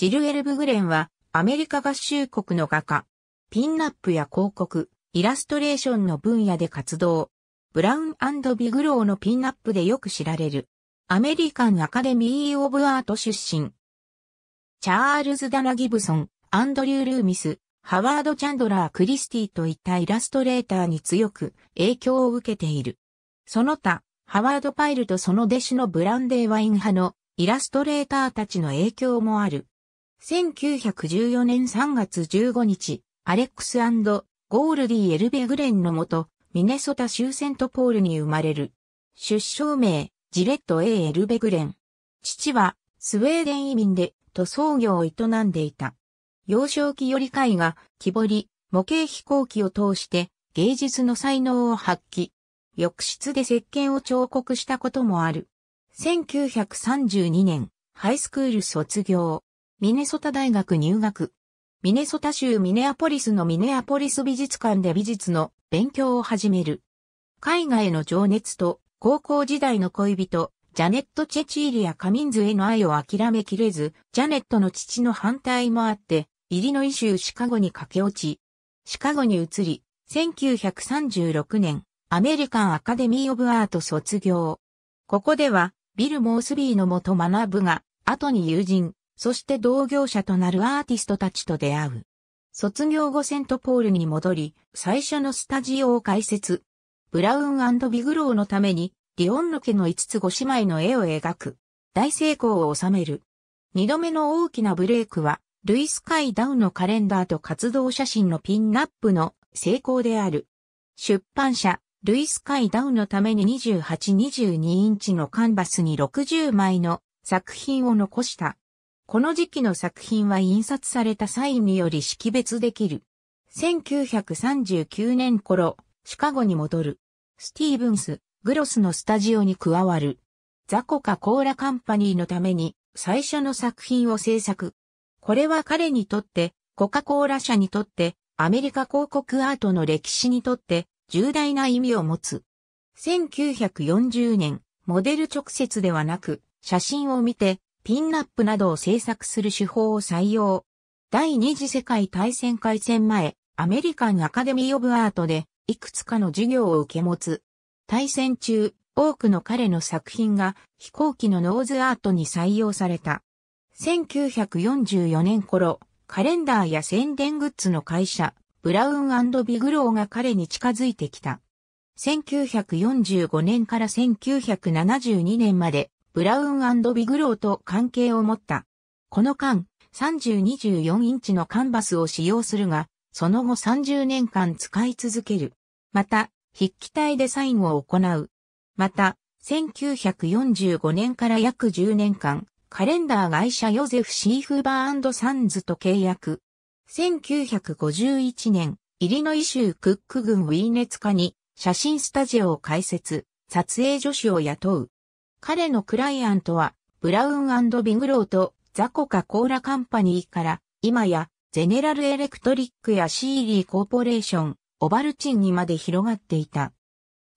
ジルエル・ブグレンはアメリカ合衆国の画家。ピンナップや広告、イラストレーションの分野で活動。ブラウンビグローのピンナップでよく知られる。アメリカンアカデミー・オブ・アート出身。チャールズ・ダナ・ギブソン、アンドリュー・ルーミス、ハワード・チャンドラー・クリスティといったイラストレーターに強く影響を受けている。その他、ハワード・パイルとその弟子のブランデー・ワイン派のイラストレーターたちの影響もある。1914年3月15日、アレックスゴールディ・エルベグレンのもと、ミネソタ州セントポールに生まれる。出生名、ジレット・ A・ エルベグレン。父は、スウェーデン移民で、塗装業を営んでいた。幼少期より絵画、木彫り、模型飛行機を通して、芸術の才能を発揮。浴室で石鹸を彫刻したこともある。1932年、ハイスクール卒業。ミネソタ大学入学。ミネソタ州ミネアポリスのミネアポリス美術館で美術の勉強を始める。絵画への情熱と高校時代の恋人、ジャネット・チェチーリやカミンズへの愛を諦めきれず、ジャネットの父の反対もあって、イリノイ州シカゴに駆け落ち、シカゴに移り、1936年、アメリカン・アカデミー・オブ・アート卒業。ここでは、ビル・モースビーのもと学ぶが、後に友人、そして同業者となるアーティストたちと出会う。卒業後セントポールに戻り、最初のスタジオを開設。ブラウンビグローのために、ディオンの家の5つ5姉妹の絵を描く。大成功を収める。2度目の大きなブレイクは、ルイス・カイ・ダウのカレンダーと活動写真のピンナップの成功である。出版社、ルイス・カイ・ダウのために28、22インチのカンバスに60枚の作品を残した。この時期の作品は印刷されたサインにより識別できる。1939年頃、シカゴに戻る。スティーブンス、グロスのスタジオに加わる。ザコカ・コーラカンパニーのために最初の作品を制作。これは彼にとって、コカ・コーラ社にとって、アメリカ広告アートの歴史にとって重大な意味を持つ。1940年、モデル直接ではなく、写真を見てピンナップなどを制作する手法を採用。第二次世界大戦開戦前、アメリカンアカデミー・オブ・アートで、いくつかの授業を受け持つ。大戦中、多くの彼の作品が飛行機のノーズアートに採用された。1944年頃、カレンダーや宣伝グッズの会社、ブラウンビグローが彼に近づいてきた。1945年から1972年までブラウンビグローと関係を持った。この間、3024インチのカンバスを使用するが、その後30年間使い続ける。また、筆記体デザインを行う。また、1945年から約10年間、カレンダー会社ヨゼフ・シーフバーサンズと契約。1951年、イリノイ州クック郡ウィーネツカに写真スタジオを開設、撮影助手を雇う。彼のクライアントは、ブラウンビグローとザコカ・コーラカンパニーから、今や、ゼネラルエレクトリックやシーリーコーポレーション、オバルチンにまで広がっていた。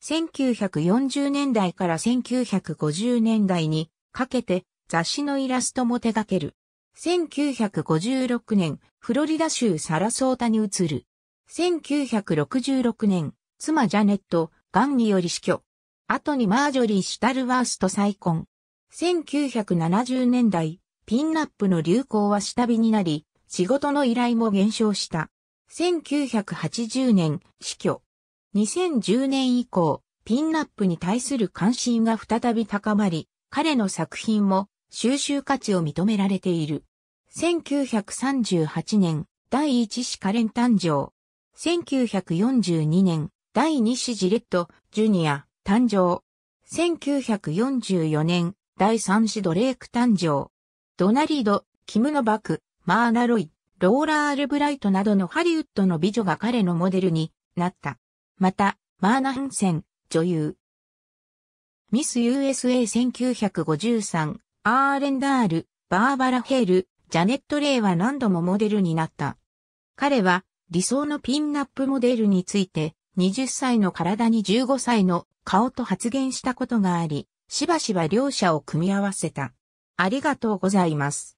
1940年代から1950年代にかけて雑誌のイラストも手掛ける。1956年、フロリダ州サラソータに移る。1966年、妻ジャネット、ガンにより死去。後にマージョリー・シュタルワースと再婚。1970年代、ピンナップの流行は下火になり、仕事の依頼も減少した。1980年、死去。2010年以降、ピンナップに対する関心が再び高まり、彼の作品も収集価値を認められている。1938年、第一子カレン誕生。1942年、第二子ジレット、ジュニア。誕生。1944年、第3子ドレイク誕生。ドナリード、キムノバク、マーナロイ、ローラ・アルブライトなどのハリウッドの美女が彼のモデルになった。また、マーナ・ハンセン、女優。ミス USA1953、アーレンダール、バーバラ・ヘール、ジャネット・レイは何度もモデルになった。彼は理想のピンナップモデルについて、20歳の体に15歳の顔と発言したことがあり、しばしば両者を組み合わせた。ありがとうございます。